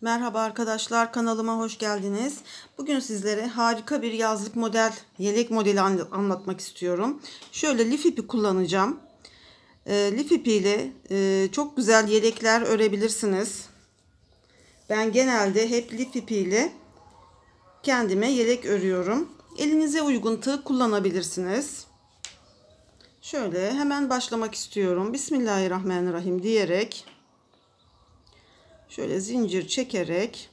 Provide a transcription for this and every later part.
Merhaba arkadaşlar kanalıma hoş geldiniz. Bugün sizlere harika bir yazlık model, yelek modeli anlatmak istiyorum. Şöyle lif ipi kullanacağım. E, lif ipiyle e, çok güzel yelekler örebilirsiniz. Ben genelde hep lif ipiyle kendime yelek örüyorum. Elinize uygun tığ kullanabilirsiniz. Şöyle hemen başlamak istiyorum. Bismillahirrahmanirrahim diyerek şöyle zincir çekerek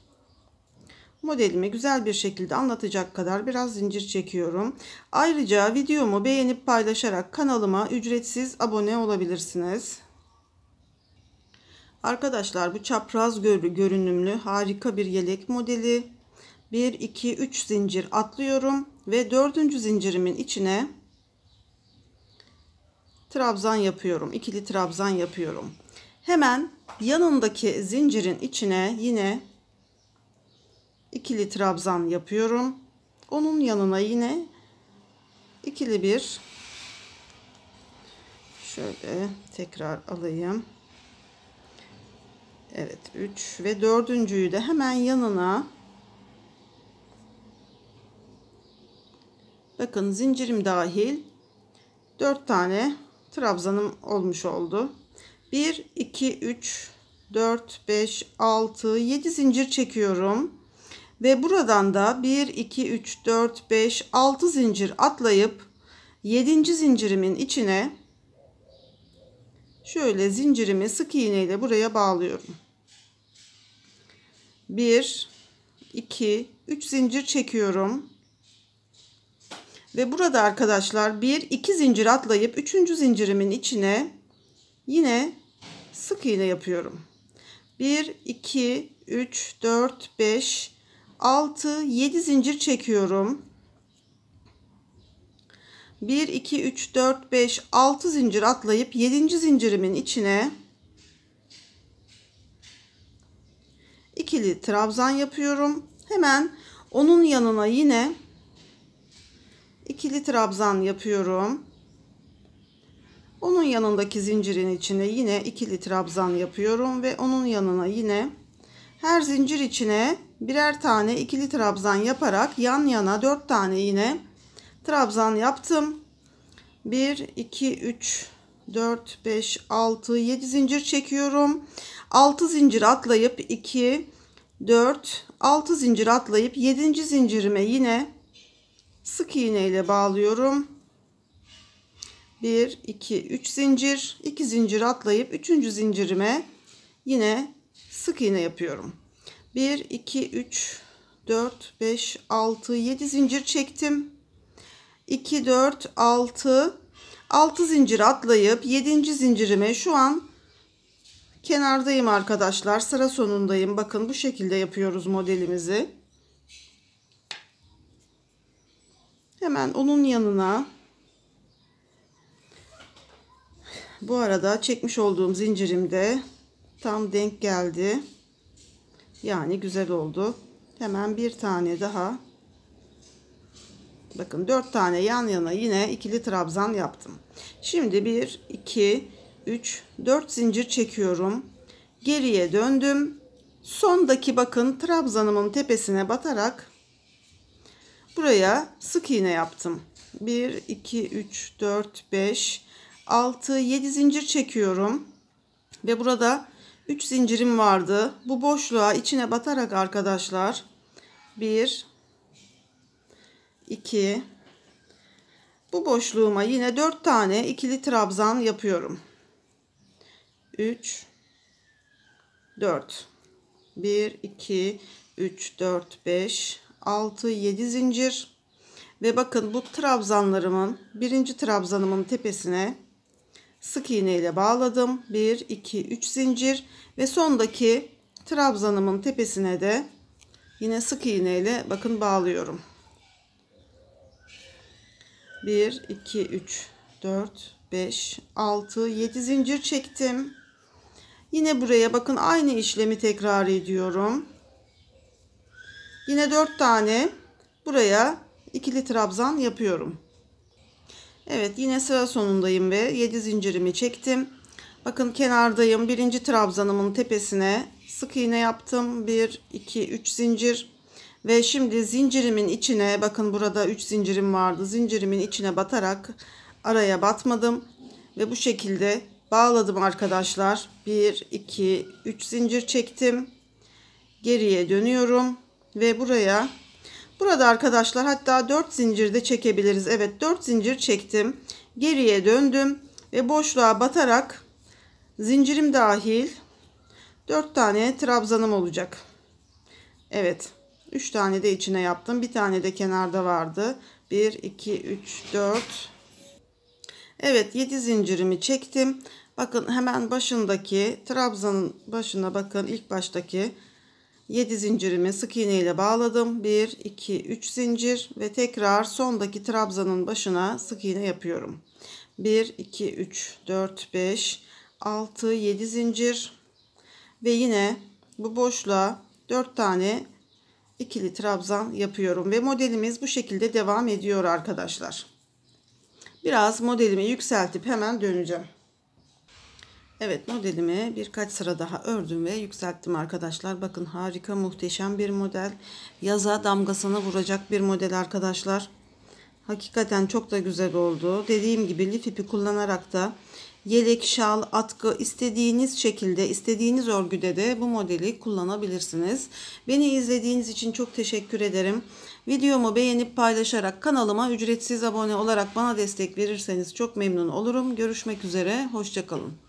modelimi güzel bir şekilde anlatacak kadar biraz zincir çekiyorum. Ayrıca videomu beğenip paylaşarak kanalıma ücretsiz abone olabilirsiniz. Arkadaşlar bu çapraz görünümlü harika bir yelek modeli. 1 2 3 zincir atlıyorum ve 4. zincirimin içine trabzan yapıyorum. ikili trabzan yapıyorum. Hemen yanındaki zincirin içine yine ikili trabzan yapıyorum. Onun yanına yine ikili bir şöyle tekrar alayım. Evet 3 ve dördüncüyü de hemen yanına bakın zincirim dahil 4 tane trabzanım olmuş oldu. 1 2 3 4 5 6 7 zincir çekiyorum ve buradan da 1 2 3 4 5 6 zincir atlayıp 7. zincirimin içine şöyle zincirimi sık iğneyle buraya bağlıyorum 1 2 3 zincir çekiyorum ve burada arkadaşlar 1 2 zincir atlayıp 3. zincirimin içine Yine sık iğne yapıyorum. 1, 2, 3, 4, 5, 6, 7 zincir çekiyorum. 1, 2, 3, 4, 5, 6 zincir atlayıp 7. zincirimin içine ikili trabzan yapıyorum. Hemen onun yanına yine ikili trabzan yapıyorum. Onun yanındaki zincirin içine yine 2 litre trabzan yapıyorum ve onun yanına yine her zincir içine birer tane ikili trabzan yaparak yan yana 4 tane yine trabzan yaptım. 1 2 3 4 5 6 7 zincir çekiyorum. 6 zincir atlayıp 2 4 6 zincir atlayıp 7. zincirime yine sık iğne ile bağlıyorum. 1, 2, 3 zincir. 2 zincir atlayıp 3. zincirime yine sık iğne yapıyorum. 1, 2, 3, 4, 5, 6, 7 zincir çektim. 2, 4, 6, 6 zincir atlayıp 7. zincirime şu an kenardayım arkadaşlar. Sıra sonundayım. Bakın bu şekilde yapıyoruz modelimizi. Hemen onun yanına Bu arada çekmiş olduğum zincirimde tam denk geldi. Yani güzel oldu. Hemen bir tane daha. Bakın dört tane yan yana yine ikili trabzan yaptım. Şimdi bir, iki, üç, dört zincir çekiyorum. Geriye döndüm. Sondaki bakın trabzanımın tepesine batarak buraya sık iğne yaptım. 1, 2, 3, 4, 5, 6, 7 zincir çekiyorum. Ve burada 3 zincirim vardı. Bu boşluğa içine batarak arkadaşlar 1, 2, bu boşluğuma yine 4 tane ikili trabzan yapıyorum. 3, 4, 1, 2, 3, 4, 5, 6, 7 zincir. Ve bakın bu trabzanlarımın birinci trabzanımın tepesine sık iğne ile bağladım. 1 2 3 zincir ve sondaki trabzanımın tepesine de yine sık iğne ile bakın bağlıyorum. 1 2 3 4 5 6 7 zincir çektim. Yine buraya bakın aynı işlemi tekrar ediyorum. Yine 4 tane buraya ikili trabzan yapıyorum. Evet yine sıra sonundayım ve 7 zincirimi çektim. Bakın kenardayım. Birinci trabzanımın tepesine sık iğne yaptım. 1, 2, 3 zincir. Ve şimdi zincirimin içine bakın burada 3 zincirim vardı. Zincirimin içine batarak araya batmadım. Ve bu şekilde bağladım arkadaşlar. 1, 2, 3 zincir çektim. Geriye dönüyorum. Ve buraya Burada arkadaşlar hatta 4 zincirde çekebiliriz. Evet 4 zincir çektim. Geriye döndüm ve boşluğa batarak zincirim dahil 4 tane trabzanım olacak. Evet 3 tane de içine yaptım. Bir tane de kenarda vardı. 1, 2, 3, 4. Evet 7 zincirimi çektim. Bakın hemen başındaki trabzanın başına bakın ilk baştaki 7 zincirimi sık iğne ile bağladım. 1 2 3 zincir ve tekrar sondaki trabzanın başına sık iğne yapıyorum. 1 2 3 4 5 6 7 zincir ve yine bu boşluğa 4 tane ikili trabzan yapıyorum ve modelimiz bu şekilde devam ediyor arkadaşlar. Biraz modelimi yükseltip hemen döneceğim. Evet modelimi birkaç sıra daha ördüm ve yükselttim arkadaşlar. Bakın harika muhteşem bir model. Yaza damgasını vuracak bir model arkadaşlar. Hakikaten çok da güzel oldu. Dediğim gibi lif ipi kullanarak da yelek, şal, atkı istediğiniz şekilde, istediğiniz örgüde de bu modeli kullanabilirsiniz. Beni izlediğiniz için çok teşekkür ederim. Videomu beğenip paylaşarak kanalıma ücretsiz abone olarak bana destek verirseniz çok memnun olurum. Görüşmek üzere, hoşçakalın.